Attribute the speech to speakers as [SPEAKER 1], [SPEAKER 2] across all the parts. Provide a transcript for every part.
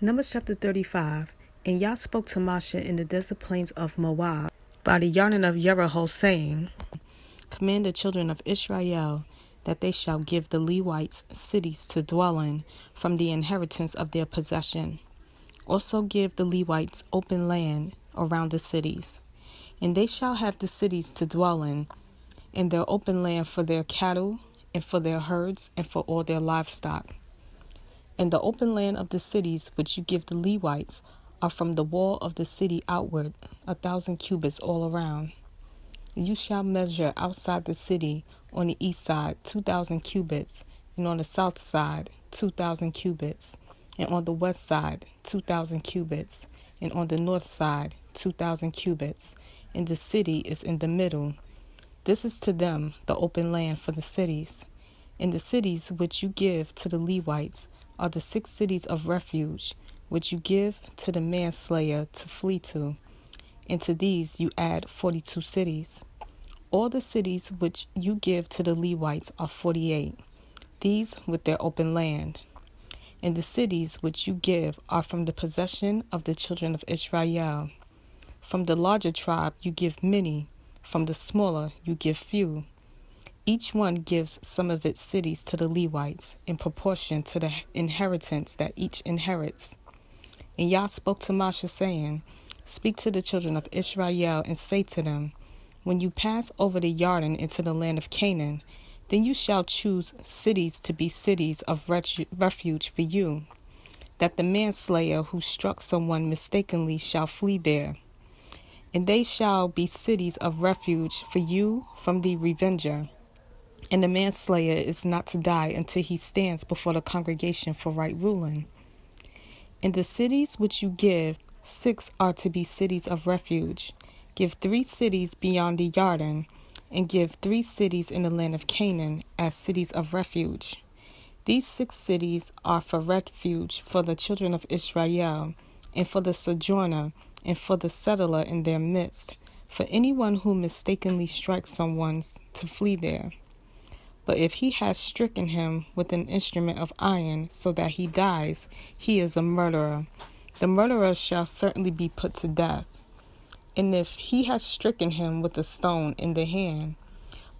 [SPEAKER 1] Numbers chapter 35 And Yah spoke to Masha in the desert plains of Moab by the yarning of Yerahol, saying, Command the children of Israel that they shall give the Levites cities to dwell in from the inheritance of their possession. Also give the Levites open land around the cities, and they shall have the cities to dwell in, and their open land for their cattle, and for their herds, and for all their livestock and the open land of the cities which you give the Levites are from the wall of the city outward, a thousand cubits all around. You shall measure outside the city on the east side two thousand cubits, and on the south side two thousand cubits, and on the west side two thousand cubits, and on the north side two thousand cubits, and the city is in the middle. This is to them the open land for the cities. And the cities which you give to the Levites are the six cities of refuge which you give to the manslayer to flee to, and to these you add forty two cities. All the cities which you give to the Levites are forty eight, these with their open land. And the cities which you give are from the possession of the children of Israel. From the larger tribe you give many, from the smaller you give few. Each one gives some of its cities to the Levites in proportion to the inheritance that each inherits. And Yah spoke to Masha, saying, Speak to the children of Israel and say to them, When you pass over the Jordan into the land of Canaan, then you shall choose cities to be cities of refuge for you, that the manslayer who struck someone mistakenly shall flee there. And they shall be cities of refuge for you from the revenger and the manslayer is not to die until he stands before the congregation for right ruling. In the cities which you give, six are to be cities of refuge. Give three cities beyond the Jordan, and give three cities in the land of Canaan as cities of refuge. These six cities are for refuge for the children of Israel, and for the sojourner, and for the settler in their midst, for anyone who mistakenly strikes someone to flee there. But if he has stricken him with an instrument of iron so that he dies, he is a murderer. The murderer shall certainly be put to death. And if he has stricken him with a stone in the hand,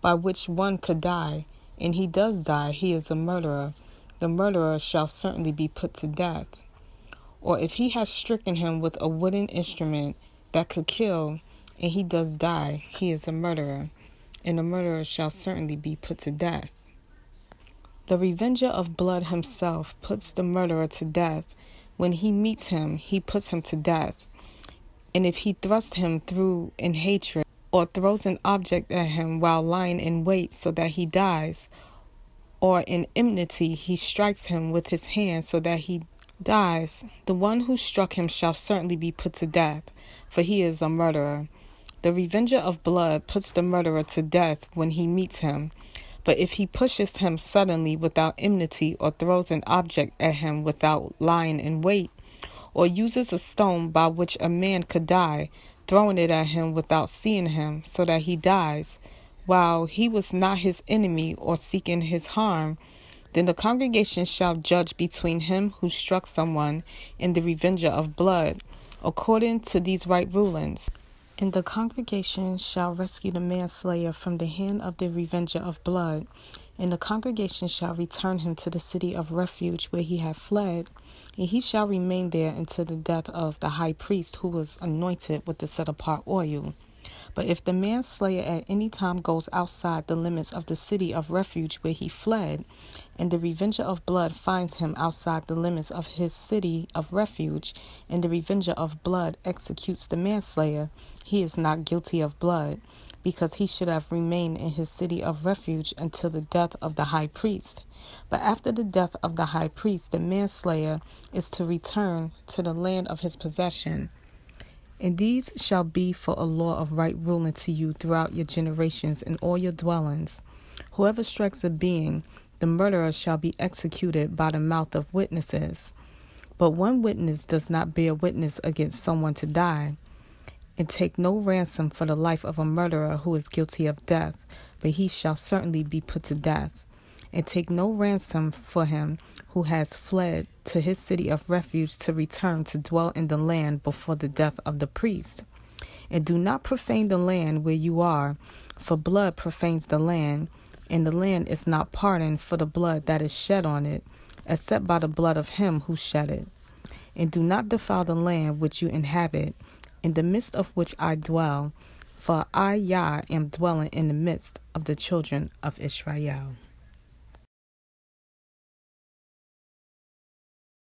[SPEAKER 1] by which one could die, and he does die, he is a murderer. The murderer shall certainly be put to death. Or if he has stricken him with a wooden instrument that could kill, and he does die, he is a murderer and the murderer shall certainly be put to death. The revenger of blood himself puts the murderer to death. When he meets him, he puts him to death. And if he thrusts him through in hatred, or throws an object at him while lying in wait so that he dies, or in enmity he strikes him with his hand so that he dies, the one who struck him shall certainly be put to death, for he is a murderer. The revenger of blood puts the murderer to death when he meets him, but if he pushes him suddenly without enmity or throws an object at him without lying in wait, or uses a stone by which a man could die, throwing it at him without seeing him, so that he dies, while he was not his enemy or seeking his harm, then the congregation shall judge between him who struck someone and the revenger of blood, according to these right rulings. And the congregation shall rescue the manslayer from the hand of the revenger of blood, and the congregation shall return him to the city of refuge where he had fled, and he shall remain there until the death of the high priest who was anointed with the set apart oil. But if the manslayer at any time goes outside the limits of the city of refuge where he fled, and the revenger of blood finds him outside the limits of his city of refuge, and the revenger of blood executes the manslayer, he is not guilty of blood, because he should have remained in his city of refuge until the death of the high priest. But after the death of the high priest, the manslayer is to return to the land of his possession and these shall be for a law of right ruling to you throughout your generations in all your dwellings. Whoever strikes a being, the murderer shall be executed by the mouth of witnesses. But one witness does not bear witness against someone to die. And take no ransom for the life of a murderer who is guilty of death, but he shall certainly be put to death and take no ransom for him who has fled to his city of refuge to return to dwell in the land before the death of the priest. And do not profane the land where you are, for blood profanes the land, and the land is not pardoned for the blood that is shed on it, except by the blood of him who shed it. And do not defile the land which you inhabit, in the midst of which I dwell, for I, Yah, am dwelling in the midst of the children of Israel.